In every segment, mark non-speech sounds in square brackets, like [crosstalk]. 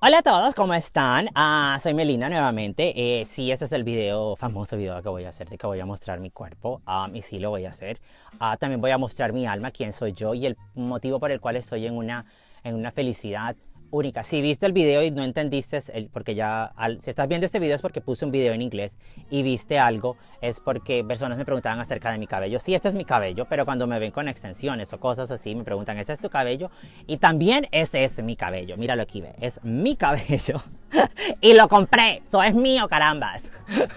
Hola a todos, ¿cómo están? Ah, soy Melina nuevamente. Eh, sí, este es el video, famoso video que voy a hacer, de que voy a mostrar mi cuerpo. ah, y sí, lo voy a hacer. Ah, también voy a mostrar mi alma, quién soy yo y el motivo por el cual estoy en una, en una felicidad única. Si viste el video y no entendiste, el, porque ya, si estás viendo este video es porque puse un video en inglés y viste algo, es porque personas me preguntaban acerca de mi cabello. Sí, este es mi cabello, pero cuando me ven con extensiones o cosas así, me preguntan, ¿ese es tu cabello? Y también ese es mi cabello. Míralo aquí, ve. Es mi cabello. [laughs] y lo compré. Eso es mío, carambas. [laughs]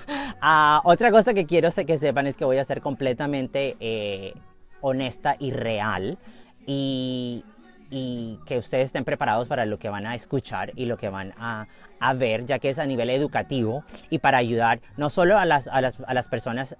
Ah, otra cosa que quiero que sepan es que voy a ser completamente eh, honesta y real. Y y que ustedes estén preparados para lo que van a escuchar y lo que van a, a ver, ya que es a nivel educativo y para ayudar no solo a las, a las, a las personas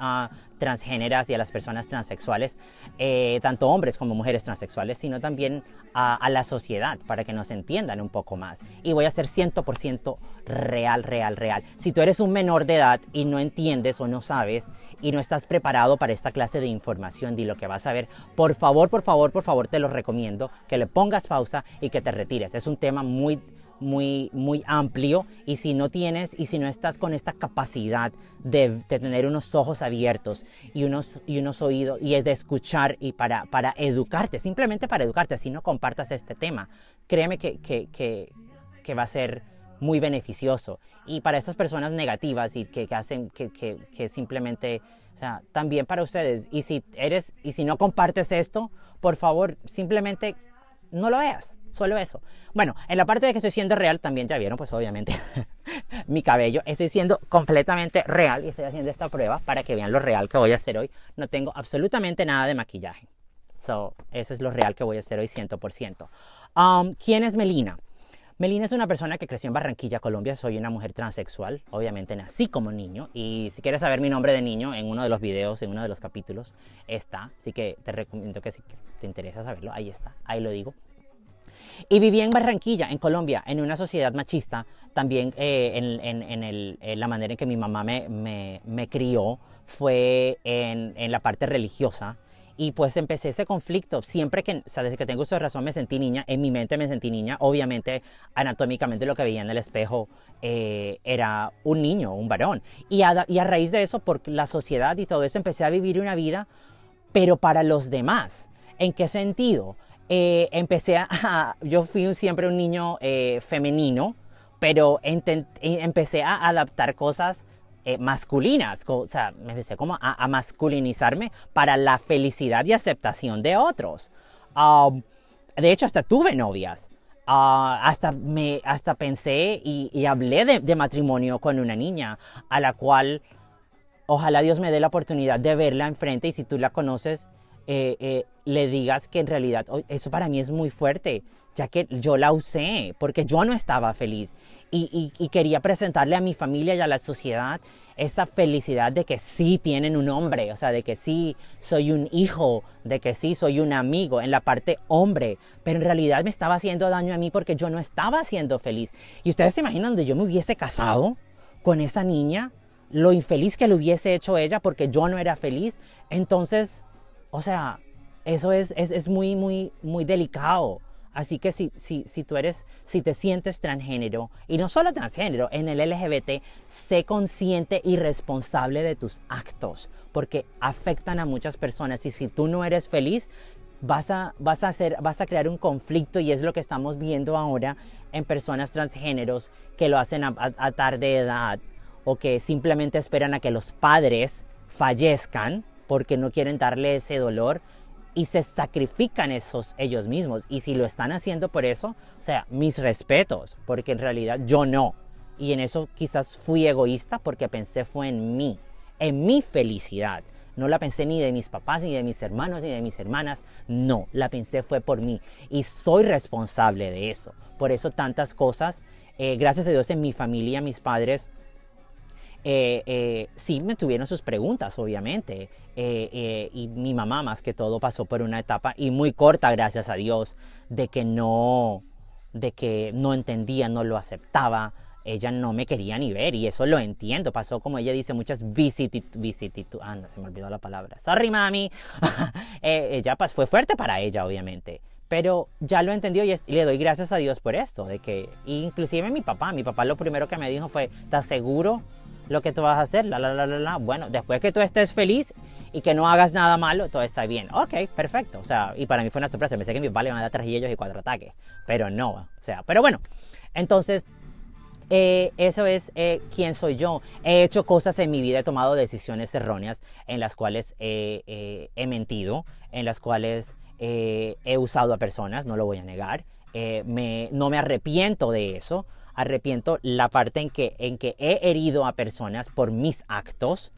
transgéneras y a las personas transexuales, eh, tanto hombres como mujeres transexuales, sino también a, la sociedad para que nos entiendan un poco más. Y voy a ser 100% real, real, real. Si tú eres un menor de edad y no entiendes o no sabes y no estás preparado para esta clase de información de lo que vas a ver, por favor, por favor, por favor, te lo recomiendo que le pongas pausa y que te retires. Es un tema muy muy, muy amplio y si no tienes y si no estás con esta capacidad de, tener unos ojos abiertos y unos, y unos oídos y es de escuchar y para, para educarte, simplemente para educarte, si no compartas este tema, créeme que, que, va a ser muy beneficioso. Y para esas personas negativas y que, hacen que, simplemente, o sea, también para ustedes. Y si eres, y si no compartes esto, por favor, simplemente no lo veas, solo eso. Bueno, en la parte de que estoy siendo real también ya vieron, pues obviamente, [laughs] mi cabello. Estoy siendo completamente real y estoy haciendo esta prueba para que vean lo real que voy a hacer hoy. No tengo absolutamente nada de maquillaje. eso es lo real que voy a hacer hoy 100%. Um, ¿Quién es Melina? Melina es una persona que creció en Barranquilla, Colombia. Soy una mujer transexual. Obviamente nací como niño. Y si quieres saber mi nombre de niño, en uno de los videos, en uno de los capítulos, está. Así que te recomiendo que si te interesa saberlo, ahí está. Ahí lo digo. Y viví en Barranquilla, en Colombia, en una sociedad machista, también eh, en, eh, la manera en que mi mamá me crió fue en, la parte religiosa, y pues empecé ese conflicto. Siempre que, o sea, desde que tengo uso de razón me sentí niña, en mi mente me sentí niña. Obviamente, anatómicamente lo que veía en el espejo eh, era un niño, un varón. Y a, y a raíz de eso, por la sociedad y todo eso, empecé a vivir una vida, pero para los demás. ¿En qué sentido? Eh, empecé [laughs] a, Yo fui siempre un niño eh, femenino, pero empecé a adaptar cosas eh, masculinas, o sea, me dice, ¿cómo? A, masculinizarme para la felicidad y aceptación de otros. Um, de hecho, hasta tuve novias. Ah, hasta, me, hasta pensé y, hablé de, matrimonio con una niña a la cual ojalá Dios me dé la oportunidad de verla enfrente y si tú la conoces, eh, eh, le digas que en realidad oh, eso para mí es muy fuerte ya que yo la usé, porque yo no estaba feliz. Y, quería presentarle a mi familia y a la sociedad esa felicidad de que sí tienen un hombre, o sea, de que sí soy un hijo, de que sí soy un amigo, en la parte hombre, pero en realidad me estaba haciendo daño a mí porque yo no estaba siendo feliz. Y ustedes se imaginan donde yo me hubiese casado con esa niña, lo infeliz que le hubiese hecho ella porque yo no era feliz, entonces, o sea, eso es muy, muy, muy delicado Así que si, tú eres, si te sientes transgénero, y no solo transgénero, en el LGBT, sé consciente y responsable de tus actos, porque afectan a muchas personas. Y si tú no eres feliz, Vas a, vas, a hacer, vas a, crear un conflicto y es lo que estamos viendo ahora en personas transgéneros que lo hacen a, a tarde edad o que simplemente esperan a que los padres fallezcan porque no quieren darle ese dolor y se sacrifican esos, ellos mismos. Y si lo están haciendo por eso, o sea, mis respetos, porque en realidad yo no. Y en eso quizás fui egoísta porque pensé fue en mí, en mi felicidad. No la pensé ni de mis papás, ni de mis hermanos, ni de mis hermanas. No, la pensé fue por mí. Y soy responsable de eso. Por eso tantas cosas, eh, gracias a Dios en mi familia, mis padres, eh, eh, sí me tuvieron sus preguntas, obviamente. Eh, y mi mamá más que todo pasó por una etapa y muy corta, gracias a Dios, de que no, de que no entendía, no lo aceptaba. Ella no me quería ni ver y eso lo entiendo. Pasó como ella dice muchas visititud. anda, se me olvidó la palabra. Sorry, mami. [laughs] ella pues, fue fuerte para ella, obviamente pero ya lo entendió y le doy gracias a Dios por esto, de que inclusive mi papá, mi papá lo primero que me dijo fue, ¿estás seguro lo que tú vas a hacer, la, la, la, la, la. Bueno, después que tú estés feliz y que no hagas nada malo, todo está bien. Ok, perfecto. O sea, y para mí fue una sorpresa. Pensé que mis vales van a dar tres ellos y cuatro ataques. Pero no, o sea, pero bueno. Entonces, eh, eso es eh, quién soy yo. He hecho cosas en mi vida, he tomado decisiones erróneas en las cuales eh, he mentido, en las cuales he usado a personas, no lo voy a negar. no me arrepiento de eso arrepiento la parte en que, en que he herido a personas por mis actos,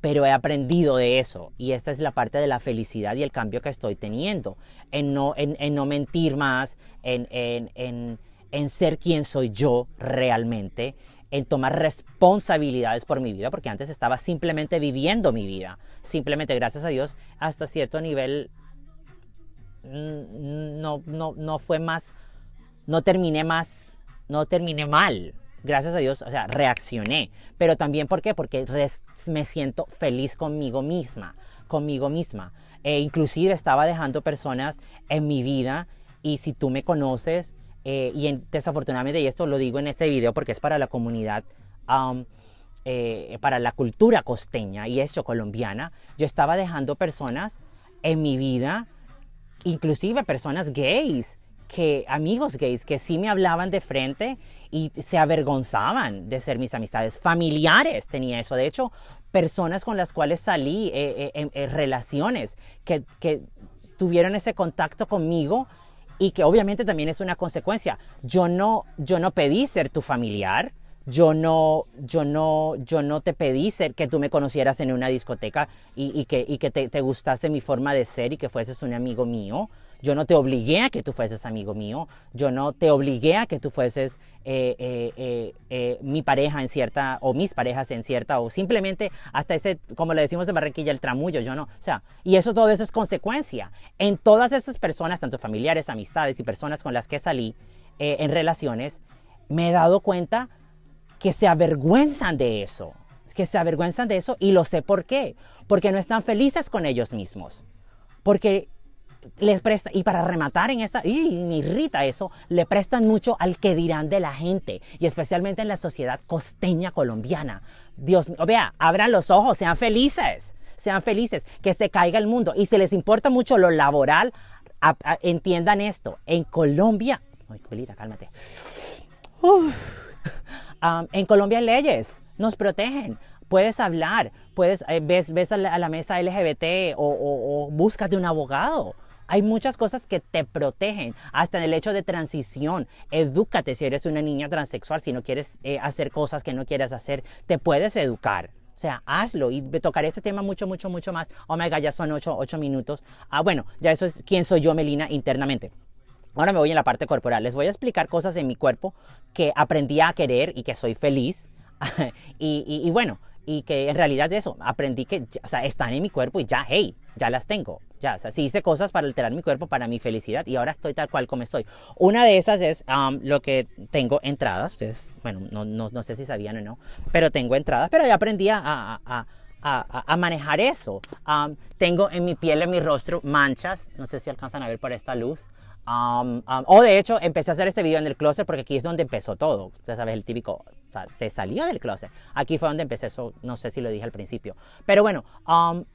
pero he aprendido de eso. Y esta es la parte de la felicidad y el cambio que estoy teniendo. En no, en, no mentir más, en, en, en ser quien soy yo realmente, en tomar responsabilidades por mi vida, porque antes estaba simplemente viviendo mi vida. Simplemente, gracias a Dios, hasta cierto nivel mm, mm, no, no, no fue más, no terminé más no terminé mal. Gracias a Dios, o sea, reaccioné. Pero también, ¿por qué? Porque me siento feliz conmigo misma, conmigo misma. E inclusive estaba dejando personas en mi vida y si tú me conoces, eh, y desafortunadamente, y esto lo digo en este video porque es para la comunidad, um, eh, para la cultura costeña y eso colombiana, yo estaba dejando personas en mi vida, inclusive personas gays, que amigos gays que sí me hablaban de frente y se avergonzaban de ser mis amistades. Familiares tenía eso. De hecho, personas con las cuales salí, eh, eh, en relaciones que, tuvieron ese contacto conmigo y que obviamente también es una consecuencia. Yo no, yo no pedí ser tu familiar, yo no, yo no, yo no te pedí ser, que tú me conocieras en una discoteca y, que, y que te, gustase mi forma de ser y que fueses un amigo mío. Yo no te obligué a que tú fueses amigo mío. Yo no te obligué a que tú fueses eh, eh, eh, mi pareja en cierta, o mis parejas en cierta, o simplemente hasta ese, como le decimos en Barranquilla, el tramullo. Yo no, o sea, y eso todo eso es consecuencia. En todas esas personas, tanto familiares, amistades y personas con las que salí en relaciones, me he dado cuenta que se avergüenzan de eso, que se avergüenzan de eso y lo sé por qué, porque no están felices con ellos mismos, porque les presta, y para rematar en esta, y me irrita eso, le prestan mucho al que dirán de la gente, y especialmente en la sociedad costeña colombiana. Dios mío, vea, abran los ojos, sean felices, sean felices, que se caiga el mundo, y si les importa mucho lo laboral, entiendan esto, en Colombia, ay, Pelita, cálmate en Colombia hay leyes, nos protegen. Puedes hablar, puedes, eh, ves, a, la, mesa LGBT o, o, búscate un abogado. Hay muchas cosas que te protegen, hasta en el hecho de transición. Edúcate si eres una niña transexual, si no quieres eh, hacer cosas que no quieras hacer, te puedes educar. O sea, hazlo y tocaré este tema mucho, mucho, mucho más. Oh my ya son ocho, ocho minutos. Ah, bueno, ya eso es quién soy yo, Melina, internamente. Ahora me voy en la parte corporal. Les voy a explicar cosas en mi cuerpo que aprendí a querer y que soy feliz. [laughs] y, bueno, y que en realidad eso, aprendí que o sea, están en mi cuerpo y ya, hey, ya las tengo. Ya, o sea, sí hice cosas para alterar mi cuerpo, para mi felicidad y ahora estoy tal cual como estoy. Una de esas es um, lo que tengo entradas. bueno, no, no, no, sé si sabían o no, pero tengo entradas, pero ya aprendí a, manejar eso. Um, tengo en mi piel, en mi rostro, manchas, no sé si alcanzan a ver por esta luz, o de hecho, empecé a hacer este video en el closet porque aquí es donde empezó todo. Ya sabes, el típico, se salió del closet. Aquí fue donde empecé eso, no sé si lo dije al principio. Pero bueno,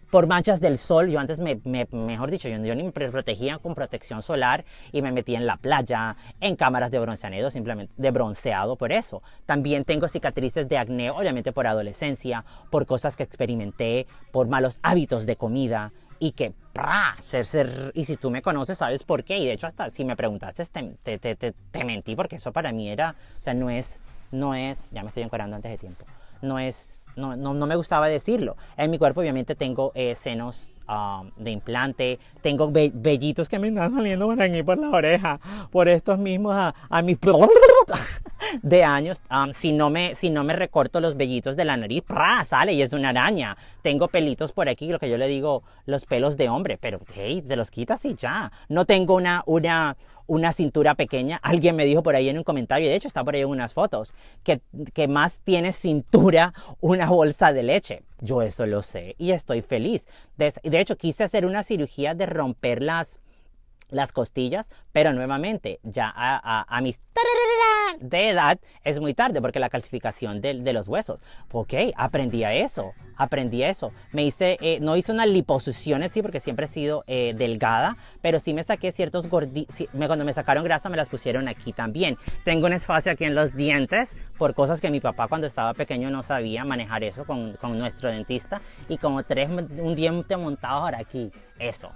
por manchas del sol, yo antes, me, mejor dicho, yo, yo, ni me protegía con protección solar y me metía en la playa, en cámaras de bronceado, simplemente de bronceado por eso. También tengo cicatrices de acné, obviamente por adolescencia, por cosas que experimenté, por malos hábitos de comida y que ¡pra! Ser, ser, y si tú me conoces sabes por qué y de hecho hasta si me preguntaste te, te, te, te mentí porque eso para mí era o sea no es no es ya me estoy encuadrando antes de tiempo no es no, no, no me gustaba decirlo en mi cuerpo obviamente tengo eh, senos um, de implante tengo vellitos que me están saliendo por aquí por la oreja por estos mismos a, a mis [laughs] de años, si, no me, si no me recorto los vellitos de la nariz, ¡ra! sale y es de una araña. Tengo pelitos por aquí, lo que yo le digo, los pelos de hombre, pero hey, de los quitas y ya. No tengo una, una, una cintura pequeña. Alguien me dijo por ahí en un comentario, de hecho está por ahí en unas fotos, que, que más tiene cintura una bolsa de leche. Yo eso lo sé y estoy feliz. De, de hecho, quise hacer una cirugía de romper las las costillas, pero nuevamente, ya a, a, mis de edad es muy tarde porque la calcificación de, los huesos. Ok, aprendí a eso, aprendí a eso. Me hice, eh, no hice una liposucción sí, porque siempre he sido eh, delgada, pero sí me saqué ciertos gorditos, cuando me sacaron grasa me las pusieron aquí también. Tengo un espacio aquí en los dientes por cosas que mi papá cuando estaba pequeño no sabía manejar eso con, nuestro dentista y como tres, un diente montado ahora aquí, eso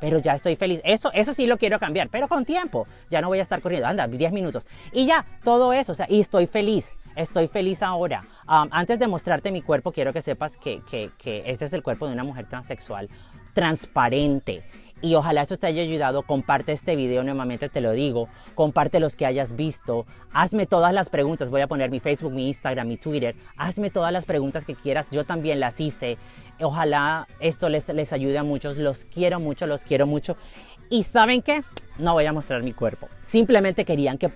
pero ya estoy feliz. Eso, eso sí lo quiero cambiar, pero con tiempo. Ya no voy a estar corriendo, anda, 10 minutos. Y ya, todo eso, o sea, y estoy feliz, estoy feliz ahora. antes de mostrarte mi cuerpo, quiero que sepas que, que, que este es el cuerpo de una mujer transexual transparente, y ojalá esto te haya ayudado. Comparte este video, nuevamente te lo digo. Comparte los que hayas visto. Hazme todas las preguntas. Voy a poner mi Facebook, mi Instagram, mi Twitter. Hazme todas las preguntas que quieras. Yo también las hice. Ojalá esto les, les ayude a muchos. Los quiero mucho, los quiero mucho. Y saben qué? No voy a mostrar mi cuerpo. Simplemente querían que...